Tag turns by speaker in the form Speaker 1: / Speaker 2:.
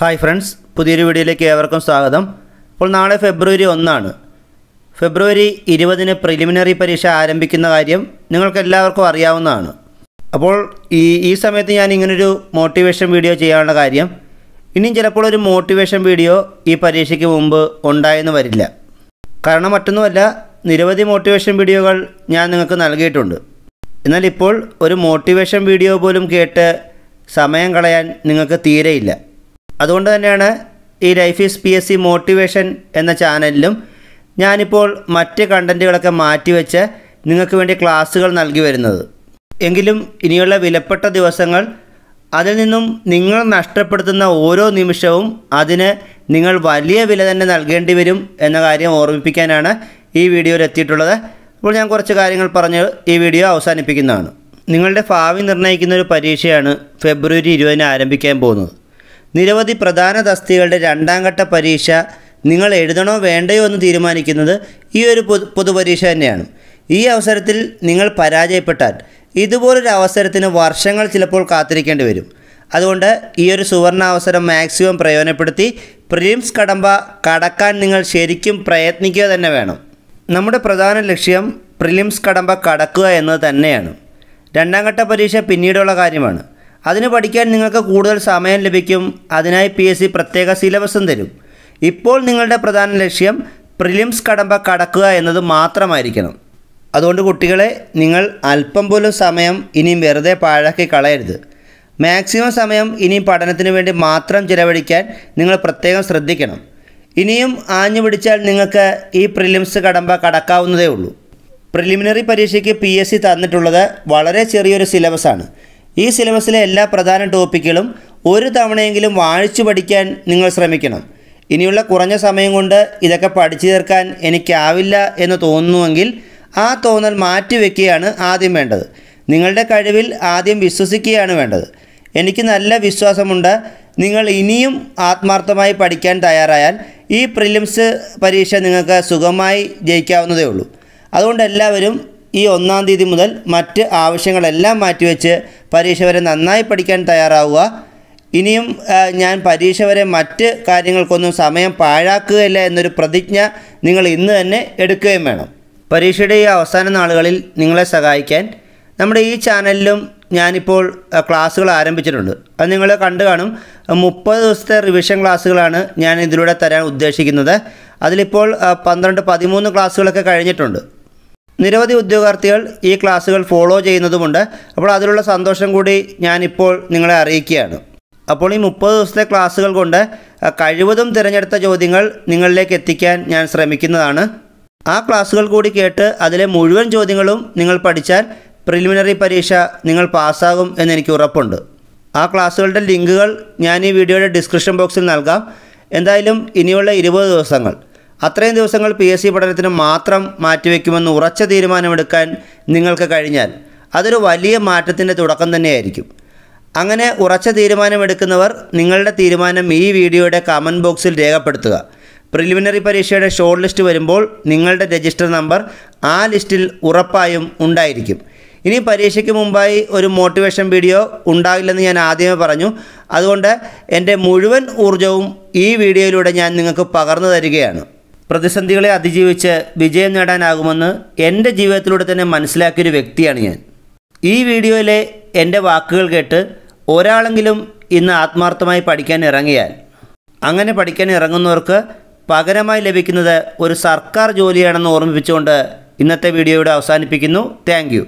Speaker 1: hi friends പുതിയൊരു വീഡിയോയിലേക്ക് ഏവർക്കും സ്വാഗതം അപ്പോൾ നാളെ ഫെബ്രുവരി ഒന്നാണ് ഫെബ്രുവരി ഇരുപതിന് പ്രിലിമിനറി പരീക്ഷ ആരംഭിക്കുന്ന കാര്യം നിങ്ങൾക്കെല്ലാവർക്കും അറിയാവുന്നതാണ് അപ്പോൾ ഈ ഈ സമയത്ത് ഞാൻ ഇങ്ങനൊരു മോട്ടിവേഷൻ വീഡിയോ ചെയ്യാനുള്ള കാര്യം ഇനിയും ചിലപ്പോൾ ഒരു മോട്ടിവേഷൻ വീഡിയോ ഈ പരീക്ഷയ്ക്ക് മുമ്പ് ഉണ്ടായെന്ന് വരില്ല കാരണം മറ്റൊന്നുമല്ല നിരവധി മോട്ടിവേഷൻ വീഡിയോകൾ ഞാൻ നിങ്ങൾക്ക് നൽകിയിട്ടുണ്ട് എന്നാൽ ഇപ്പോൾ ഒരു മോട്ടിവേഷൻ വീഡിയോ പോലും കേട്ട് സമയം കളയാൻ നിങ്ങൾക്ക് തീരെയില്ല അതുകൊണ്ട് തന്നെയാണ് ഈ life is P S C motivation എന്ന ചാനലിലും ഞാനിപ്പോൾ മറ്റ് കണ്ടൻറ്റുകളൊക്കെ മാറ്റിവെച്ച് നിങ്ങൾക്ക് വേണ്ടി ക്ലാസ്സുകൾ നൽകി വരുന്നത് എങ്കിലും ഇനിയുള്ള വിലപ്പെട്ട ദിവസങ്ങൾ അതിൽ നിന്നും നിങ്ങൾ നഷ്ടപ്പെടുത്തുന്ന ഓരോ നിമിഷവും അതിന് നിങ്ങൾ വലിയ വില തന്നെ നൽകേണ്ടി വരും എന്ന കാര്യം ഓർമ്മിപ്പിക്കാനാണ് ഈ വീഡിയോയിൽ എത്തിയിട്ടുള്ളത് അപ്പോൾ ഞാൻ കുറച്ച് കാര്യങ്ങൾ പറഞ്ഞ് ഈ വീഡിയോ അവസാനിപ്പിക്കുന്നതാണ് നിങ്ങളുടെ ഭാവി നിർണ്ണയിക്കുന്ന ഒരു പരീക്ഷയാണ് ഫെബ്രുവരി ഇരുപതിന് ആരംഭിക്കാൻ പോകുന്നത് നിരവധി പ്രധാന തസ്തികളുടെ ഘട്ട പരീക്ഷ നിങ്ങൾ എഴുതണോ വേണ്ടയോ എന്ന് തീരുമാനിക്കുന്നത് ഈ ഒരു പൊതു പൊതുപരീക്ഷ തന്നെയാണ് ഈ അവസരത്തിൽ നിങ്ങൾ പരാജയപ്പെട്ടാൽ ഇതുപോലൊരു അവസരത്തിന് വർഷങ്ങൾ ചിലപ്പോൾ കാത്തിരിക്കേണ്ടി വരും അതുകൊണ്ട് ഈ ഒരു അവസരം മാക്സിമം പ്രയോജനപ്പെടുത്തി പ്രിലിംസ് കടമ്പ കടക്കാൻ നിങ്ങൾ ശരിക്കും പ്രയത്നിക്കുക തന്നെ വേണം നമ്മുടെ പ്രധാന ലക്ഷ്യം പ്രിലിംസ് കടമ്പ കടക്കുക എന്നത് തന്നെയാണ് രണ്ടാം ഘട്ട പരീക്ഷ പിന്നീടുള്ള കാര്യമാണ് അതിന് പഠിക്കാൻ നിങ്ങൾക്ക് കൂടുതൽ സമയം ലഭിക്കും അതിനായി പി എസ് സി പ്രത്യേക സിലബസും തരും ഇപ്പോൾ നിങ്ങളുടെ പ്രധാന ലക്ഷ്യം പ്രിലിംസ് കടമ്പ കടക്കുക എന്നത് മാത്രമായിരിക്കണം അതുകൊണ്ട് കുട്ടികളെ നിങ്ങൾ അല്പം പോലും സമയം ഇനിയും വെറുതെ പാഴാക്കി കളയരുത് മാക്സിമം സമയം ഇനിയും പഠനത്തിന് വേണ്ടി മാത്രം ചിലവഴിക്കാൻ നിങ്ങൾ പ്രത്യേകം ശ്രദ്ധിക്കണം ഇനിയും ആഞ്ഞു പിടിച്ചാൽ നിങ്ങൾക്ക് ഈ പ്രിലിംസ് കടമ്പ കടക്കാവുന്നതേ ഉള്ളൂ പ്രിലിമിനറി പരീക്ഷയ്ക്ക് പി എസ് സി തന്നിട്ടുള്ളത് വളരെ ചെറിയൊരു സിലബസാണ് ഈ സിലബസിലെ എല്ലാ പ്രധാന ടോപ്പിക്കുകളും ഒരു തവണയെങ്കിലും വായിച്ചു പഠിക്കാൻ നിങ്ങൾ ശ്രമിക്കണം ഇനിയുള്ള കുറഞ്ഞ സമയം കൊണ്ട് ഇതൊക്കെ പഠിച്ചു തീർക്കാൻ എനിക്കാവില്ല എന്ന് തോന്നുന്നുവെങ്കിൽ ആ തോന്നൽ മാറ്റിവെക്കുകയാണ് ആദ്യം വേണ്ടത് നിങ്ങളുടെ കഴിവിൽ ആദ്യം വിശ്വസിക്കുകയാണ് വേണ്ടത് എനിക്ക് നല്ല വിശ്വാസമുണ്ട് നിങ്ങൾ ഇനിയും ആത്മാർത്ഥമായി പഠിക്കാൻ തയ്യാറായാൽ ഈ പ്രിലിംസ് പരീക്ഷ നിങ്ങൾക്ക് സുഖമായി ജയിക്കാവുന്നതേ ഉള്ളൂ അതുകൊണ്ട് എല്ലാവരും ഈ ഒന്നാം തീയതി മുതൽ മറ്റ് ആവശ്യങ്ങളെല്ലാം മാറ്റിവെച്ച് പരീക്ഷ വരെ നന്നായി പഠിക്കാൻ തയ്യാറാവുക ഇനിയും ഞാൻ പരീക്ഷ വരെ മറ്റ് കാര്യങ്ങൾക്കൊന്നും സമയം പാഴാക്കുകയില്ല എന്നൊരു പ്രതിജ്ഞ നിങ്ങൾ ഇന്ന് തന്നെ എടുക്കുകയും വേണം പരീക്ഷയുടെ ഈ അവസാന നാളുകളിൽ നിങ്ങളെ സഹായിക്കാൻ നമ്മുടെ ഈ ചാനലിലും ഞാനിപ്പോൾ ക്ലാസ്സുകൾ ആരംഭിച്ചിട്ടുണ്ട് അത് നിങ്ങൾ കണ്ടു കാണും മുപ്പത് ദിവസത്തെ റിവിഷൻ ക്ലാസ്സുകളാണ് ഞാൻ ഇതിലൂടെ തരാൻ ഉദ്ദേശിക്കുന്നത് അതിലിപ്പോൾ പന്ത്രണ്ട് പതിമൂന്ന് ക്ലാസ്സുകളൊക്കെ കഴിഞ്ഞിട്ടുണ്ട് നിരവധി ഉദ്യോഗാർത്ഥികൾ ഈ ക്ലാസ്സുകൾ ഫോളോ ചെയ്യുന്നതുമുണ്ട് അപ്പോൾ അതിലുള്ള സന്തോഷം കൂടി ഞാനിപ്പോൾ നിങ്ങളെ അറിയിക്കുകയാണ് അപ്പോൾ ഈ മുപ്പത് ദിവസത്തെ ക്ലാസ്സുകൾ കൊണ്ട് കഴിവതും തിരഞ്ഞെടുത്ത ചോദ്യങ്ങൾ നിങ്ങളിലേക്ക് എത്തിക്കാൻ ഞാൻ ശ്രമിക്കുന്നതാണ് ആ ക്ലാസ്സുകൾ കൂടി കേട്ട് അതിലെ മുഴുവൻ ചോദ്യങ്ങളും നിങ്ങൾ പഠിച്ചാൽ പ്രിലിമിനറി പരീക്ഷ നിങ്ങൾ പാസ്സാകും എന്നെനിക്ക് ഉറപ്പുണ്ട് ആ ക്ലാസ്സുകളുടെ ലിങ്കുകൾ ഞാൻ ഈ വീഡിയോയുടെ ഡിസ്ക്രിപ്ഷൻ ബോക്സിൽ നൽകാം എന്തായാലും ഇനിയുള്ള ഇരുപത് ദിവസങ്ങൾ അത്രയും ദിവസങ്ങൾ പി എസ് സി പഠനത്തിന് മാത്രം മാറ്റിവെക്കുമെന്ന് ഉറച്ച തീരുമാനമെടുക്കാൻ നിങ്ങൾക്ക് കഴിഞ്ഞാൽ അതൊരു വലിയ മാറ്റത്തിൻ്റെ തുടക്കം തന്നെയായിരിക്കും അങ്ങനെ ഉറച്ച തീരുമാനമെടുക്കുന്നവർ നിങ്ങളുടെ തീരുമാനം ഈ വീഡിയോയുടെ കമൻറ്റ് ബോക്സിൽ രേഖപ്പെടുത്തുക പ്രിലിമിനറി പരീക്ഷയുടെ ഷോർട്ട് ലിസ്റ്റ് വരുമ്പോൾ നിങ്ങളുടെ രജിസ്റ്റർ നമ്പർ ആ ലിസ്റ്റിൽ ഉറപ്പായും ഉണ്ടായിരിക്കും ഇനി പരീക്ഷയ്ക്ക് മുമ്പായി ഒരു മോട്ടിവേഷൻ വീഡിയോ ഉണ്ടാകില്ലെന്ന് ഞാൻ ആദ്യമേ പറഞ്ഞു അതുകൊണ്ട് എൻ്റെ മുഴുവൻ ഊർജവും ഈ വീഡിയോയിലൂടെ ഞാൻ നിങ്ങൾക്ക് പകർന്നു തരികയാണ് പ്രതിസന്ധികളെ അതിജീവിച്ച് വിജയം നേടാനാകുമെന്ന് എൻ്റെ ജീവിതത്തിലൂടെ തന്നെ മനസ്സിലാക്കിയൊരു വ്യക്തിയാണ് ഞാൻ ഈ വീഡിയോയിലെ എൻ്റെ വാക്കുകൾ കേട്ട് ഒരാളെങ്കിലും ഇന്ന് ആത്മാർത്ഥമായി പഠിക്കാൻ ഇറങ്ങിയാൽ അങ്ങനെ പഠിക്കാൻ ഇറങ്ങുന്നവർക്ക് പകരമായി ലഭിക്കുന്നത് ഒരു സർക്കാർ ജോലിയാണെന്ന് ഓർമ്മിപ്പിച്ചുകൊണ്ട് ഇന്നത്തെ വീഡിയോയുടെ അവസാനിപ്പിക്കുന്നു താങ്ക്